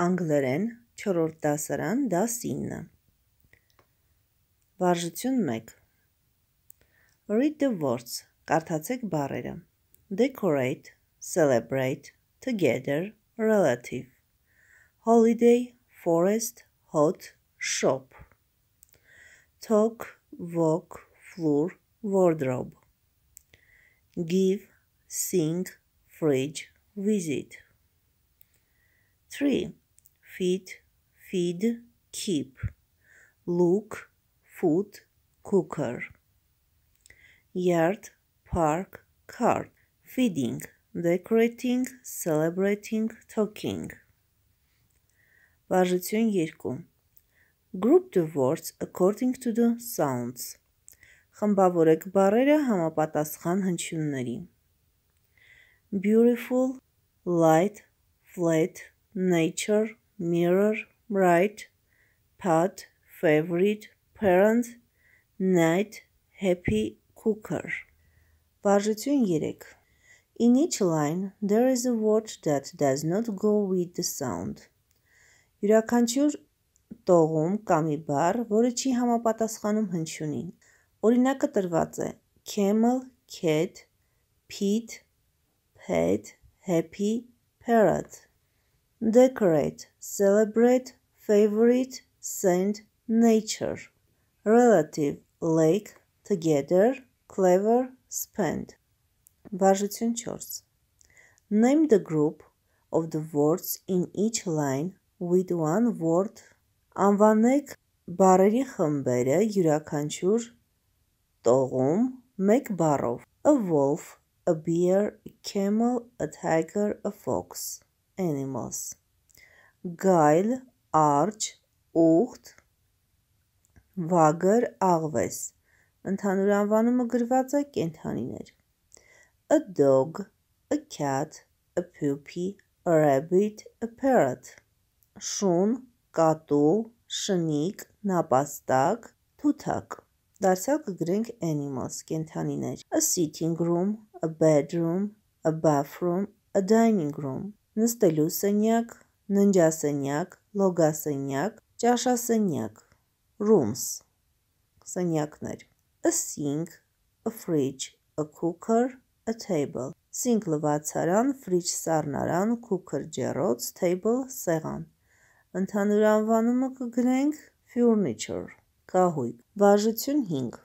անգլերեն, 4-րդ դասարան, դաս 9։ Վարժություն 1։ Read the words. Կարդացեք բառերը. Decorate, celebrate, together, relative. Holiday, forest, hot, shop. Talk, walk, floor, wardrobe. Give, sing, fridge, visit. 3 feed, feed, keep, look, food, cooker, yard, park, card, feeding, decorating, celebrating, talking. Բաժություն 2 Group the words according to the sounds. Խմբավորեք բառերը համապատասխան հնչյունների. Beautiful, light, flat, nature, mirror, bright, pad, favorite, parent, night, happy, cooker. Բաժություն 3 In each line there is a word that does not go with the sound. Յուրաքանչյուր տողում կամ մի բառ, որը չի համապատասխանում հնչյունին։ Օրինակը տրված է. camel, cat, pit, pet, happy, parrot decorate, celebrate, favorite, send, nature, relative, like, together, clever, spend. Բաժություն 4. Name the group of the words in each line with one word. Անվանեք բառերի խմբերը յուրաքանչյուր տողում մեկ բառով. A wolf, a bear, a camel, a tiger, a fox animals գայլ արջ ուղտ վագր աղվես ընդհանուր անվանումը գրված է կենթանիներ a dog a cat a puppy a rabbit a parrot շուն կատու շնիկ նապաստակ թութակ դարձյալ կգրենք animals կենթանիներ a sitting room a bedroom a bathroom a dining room նստելու սենյակ, ննջասենյակ, լոգասենյակ, ճաշասենյակ, rooms, սենյակներ, a sink, a fridge, a cooker, a table, sink լվացարան, fridge սառնարան, cooker ջեռոց, table սեղան։ Ընդհանուր անվանումը կգրենք furniture, կահույք։ Բաժություն 5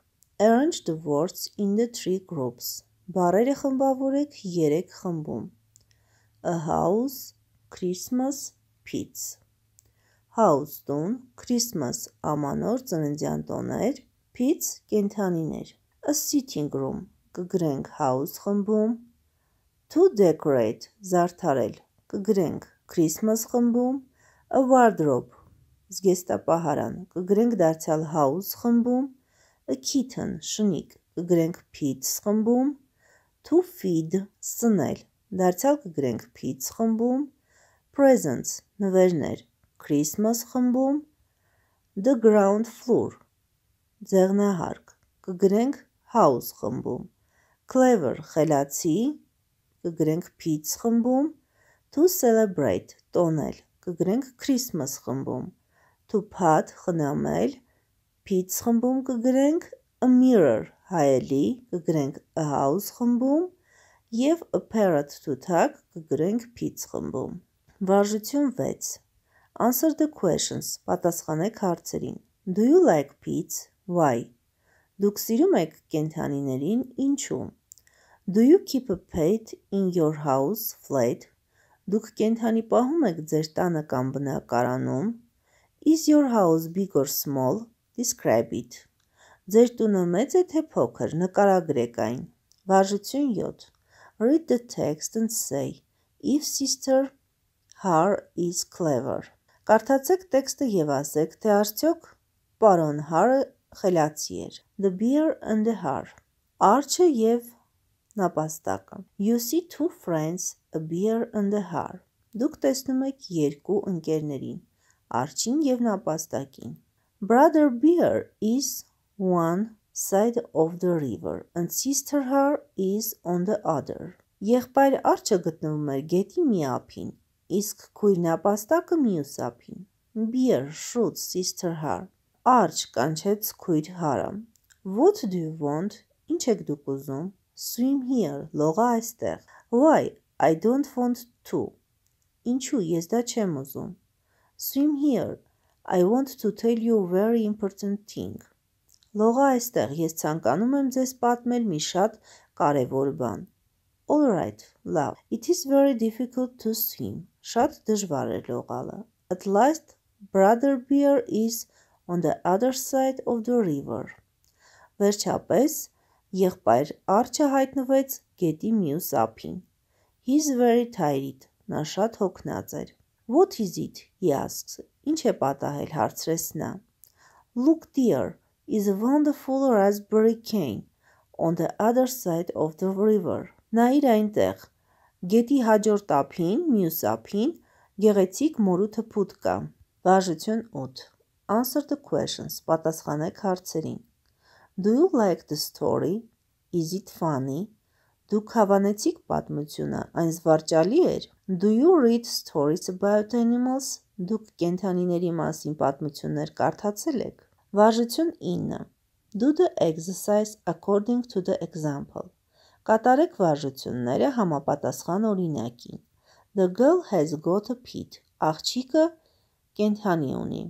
Arrange the words in the three groups։ Բառերը խմբավորեք 3 խմբում a house Christmas pitch house տուն Christmas ամանոր ծննդյան տոներ pitch կենթանիներ a sitting room կգրենք house խմբում to decorate զարդարել կգրենք Christmas խմբում a wardrobe զգեստապահարան կգրենք դարձյալ house խմբում a kitten շնիկ կգրենք pits խմբում to feed սնել դարձյալ կգրենք Pete's խմբում, Presents նվերներ, Christmas խմբում, The ground floor ձեղնահարկ, կգրենք House խմբում, Clever խելացի, կգրենք Pete's խմբում, To celebrate տոնել, կգրենք Christmas խմբում, To pat խնամել, Pete's խմբում կգրենք A mirror հայելի, կգրենք A house խմբում, եւ apparent to tag կգրենք pitch խմբում։ Վարժություն 6. Answer the questions. Պատասխանեք հարցերին. Do you like pizza? Why? Դուք սիրում եք կենթանիներին, ինչու՞։ Do you keep a pet in your house flat? Դուք կենթանի պահում եք ձեր տանը կամ բնակարանում։ Is your house big or small? Describe it. Ձեր տունը մեծ է թե փոքր, նկարագրեք այն։ Վարժություն 7 Read the text and say if sister her is clever. Կարդացեք տեքստը եւ ասեք, թե արդյոք պարոն հարը խելացի էր։ The beer and the har. Արչը եւ նապաստակը։ You see two friends, a beer and a har. Դուք տեսնում եք երկու ընկերներին, արջին եւ նապաստակին։ Brother beer is one side of the river and sister her is on the other. Եղբայր արջը գտնվում էր գետի մի ափին, իսկ քույրնապաստակը մյուս ափին։ Beer shoots sister her. Արջ կանչեց քույր հարը։ What do you want? Ինչ եք դուք ուզում? Swim here. Լողա այստեղ։ Why? I don't want to. Ինչու ես դա չեմ ուզում։ Swim here. I want to tell you very important thing լողա այստեղ, ես ցանկանում եմ ձեզ պատմել մի շատ կարևոր բան։ All right, love. It is very difficult to swim. Շատ դժվար է լողալը։ At last, brother bear is on the other side of the river. Վերջապես, եղբայր արջը հայտնվեց գետի մյուս ափին։ He is very tired. Նա շատ հոգնած էր։ What is it? he asks. Ինչ է պատահել, հարցրեց նա։ Look dear, is a wonderful raspberry cane on the other side of the river. Նայիր այնտեղ, գետի հաջորդ ափին, մյուս ափին գեղեցիկ մորու թփուտ կա։ Բաժություն 8. Answer the questions. Պատասխանեք հարցերին. Do you like the story? Is it funny? Դուք հավանեցիք պատմությունը, այն զվարճալի էր։ Do you read stories about animals? Դուք կենթանիների մասին պատմություններ կարդացել եք։ Վարժություն 9. Do the exercise according to the example. Կատարեք վարժությունները համապատասխան օրինակին. The girl has got a pit. Աղջիկը կենթանի ունի.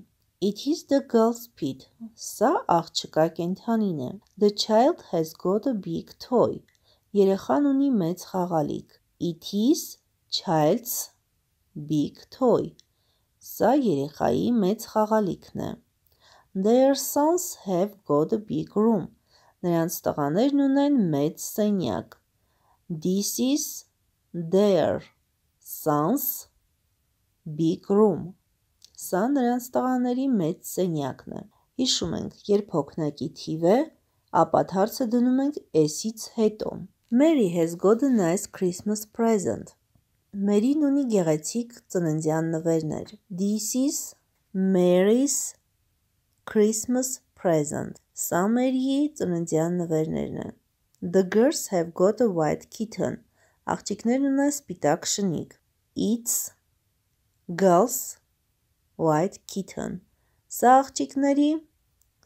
It is the girl's pit. Սա աղջկա կենթանին է. The child has got a big toy. Երեխան ունի մեծ խաղալիք. It is child's big toy. Սա երեխայի մեծ խաղալիքն է։ Their sons have got a big room. Նրանց տղաներն ունեն մեծ սենյակ. This is their sons big room. Սա նրանց տղաների մեծ սենյակն է։ Հիշում ենք, երբ հոգնակի թիվ է, ապա հարցը դնում ենք s-ից հետո։ Mary has got a nice Christmas present. Մերին ունի գեղեցիկ ծննդյան նվերներ։ This is Mary's Christmas present։ Սա մերի ծննդյան նվերներն են։ The girls have got a white kitten։ Աղջիկներն ունեն սպիտակ շնիկ։ It's girls white kitten։ Սա աղջիկների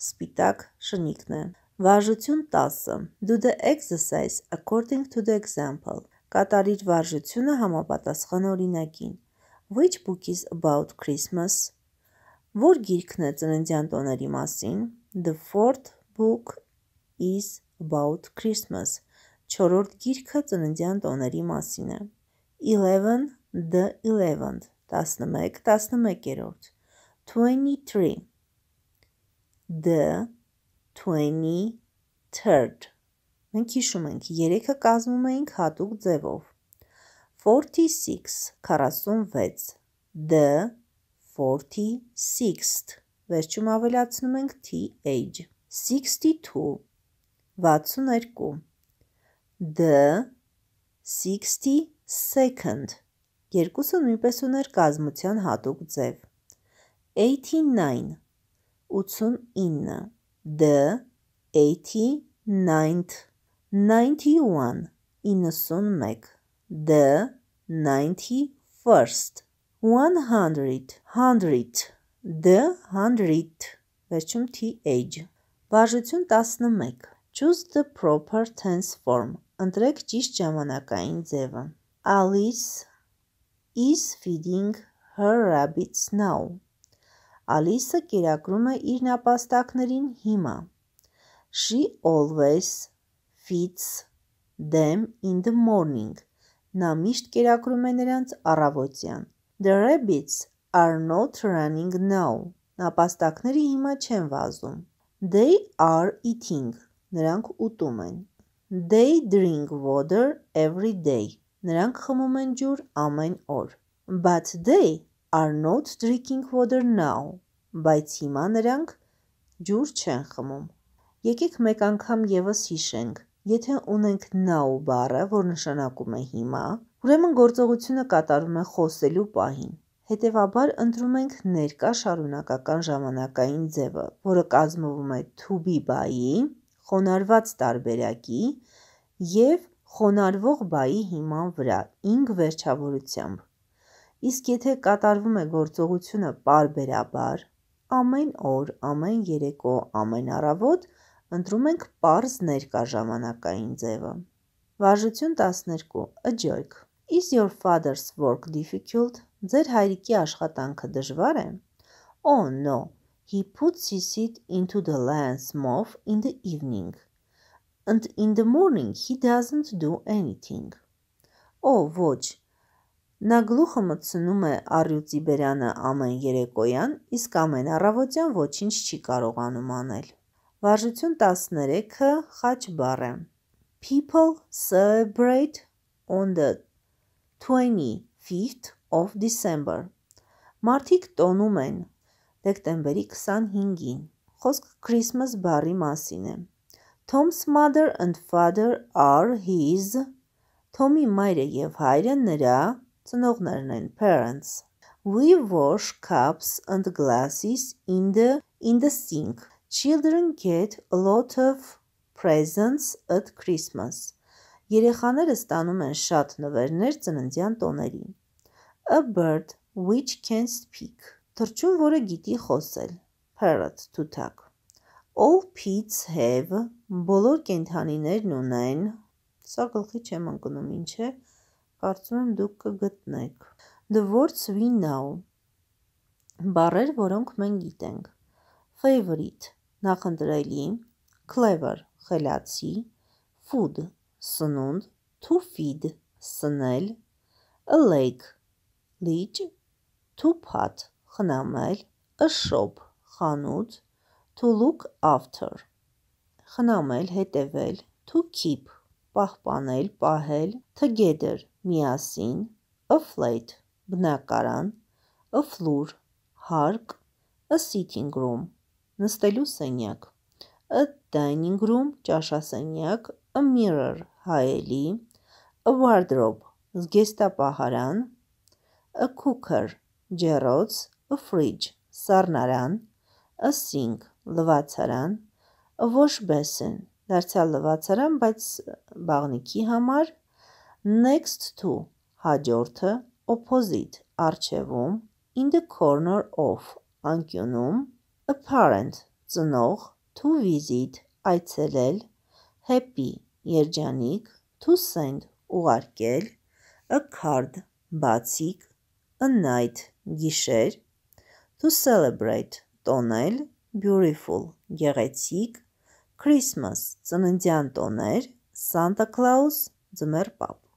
սպիտակ շնիկն է։ Վարժություն 10. Do the exercise according to the example։ Կատարիր վարժությունը համապատասխան օրինակին։ Which book is about Christmas? Որ գիրքն է ծննդյան տոների մասին։ The fourth book is about Christmas։ Չորրորդ գիրքը ծննդյան տոների մասին է։ 11 the 11 11 11-րդ 23 the 23rd Մենք հիշում ենք, 3-ը կազմում էինք հատուկ ձևով։ 46 46 the 46-th, վերջում ավելացնում ենք th, 62, 62, d, 62nd, երկուսը նույնպես ուներ կազմության հատուկ ձև, 89, 89, d, 89th, 91, 91, d, 91st, one hundred, hundred, d hundred, վերջում th։ Բաժություն 11. Choose the proper tense form. Ընտրեք ճիշտ ժամանակային ձևը։ Alice is feeding her rabbits now. Ալիսը կերակրում է իր նապաստակներին հիմա։ She always feeds them in the morning. Նա միշտ կերակրում է նրանց առավոտյան։ The rabbits are not running now. Նապաստակները հիմա չեն վազում։ They are eating. Նրանք ուտում են։ They drink water every day. Նրանք խմում են ջուր ամեն օր։ But they are not drinking water now. Բայց հիմա նրանք ջուր չեն խմում։ Եկեք մեկ անգամ եւս հիշենք։ Եթե ունենք now բառը, որ նշանակում է հիմա, ուրեմն գործողությունը կատարվում է խոսելու պահին։ Հետևաբար ընտրում ենք ներկա շարունակական ժամանակային ձևը, որը կազմվում է to be by-ի, խոնարհված տարբերակի և խոնարհվող by-ի հիման վրա ing վերջավորությամբ։ Իսկ եթե կատարվում է գործողությունը պարբերաբար՝ ամեն օր, ամեն երեկո, ամեն առավոտ, ընտրում ենք պարզ ներկա ժամանակային ձևը։ Վարժություն 12. Աջոյք։ Is your father's work difficult? Ձեր հայրիկի աշխատանքը դժվար է։ Oh no, he puts his seed into the landsmoth in the evening. And in the morning he doesn't do anything. Oh, ոչ, Նա գլուխը մտցնում է առյուծի բերանը ամեն երեկոյան, իսկ ամեն առավոտյան ոչինչ չի կարողանում անել։ Վարժություն 13-ը խաչ բառ է։ People celebrate on the 25th of December։ Մարդիկ տոնում են դեկտեմբերի 25-ին։ Խոսքը Christmas բառի մասին է։ Tom's mother and father are his Թոմի մայրը եւ հայրը նրա ծնողներն են parents։ We wash cups and glasses in the in the sink։ Children get a lot of presents at Christmas. Երեխաները ստանում են շատ նվերներ ծննդյան տոներին։ A bird which can speak. Թռչուն, որը գիտի խոսել։ Parrot, թութակ։ All pets have. Բոլոր կենդանիներն ունեն։ Սա գլխի չեմ ընկնում ինչ է։ Կարծում եմ դուք կգտնեք։ The words we know. Բառեր, որոնք մենք գիտենք։ Favorite նախընտրելի, clever խելացի, food սնունդ, to feed սնել, a lake լիճ, to pot խնամել, a shop խանութ, to look after խնամել, հետևել, to keep պահպանել, պահել, together միասին, a flat բնակարան, a floor հարկ, a sitting room նստելու սենյակ, a dining room ճաշասենյակ, a mirror հայելի, a wardrobe զգեստապահարան, a cooker ջեռոց, a fridge սառնարան, a sink լվացարան, a wash basin դարձյալ լվացարան, բայց բաղնիքի համար, next to հաջորդը, opposite արջևում, in the corner of անկյունում, apparent ծնող to visit այցելել happy երջանիկ to send ուղարկել a card բացիկ a night գիշեր to celebrate տոնել beautiful գեղեցիկ Christmas ծննդյան տոներ Santa Claus ձմեռ պապ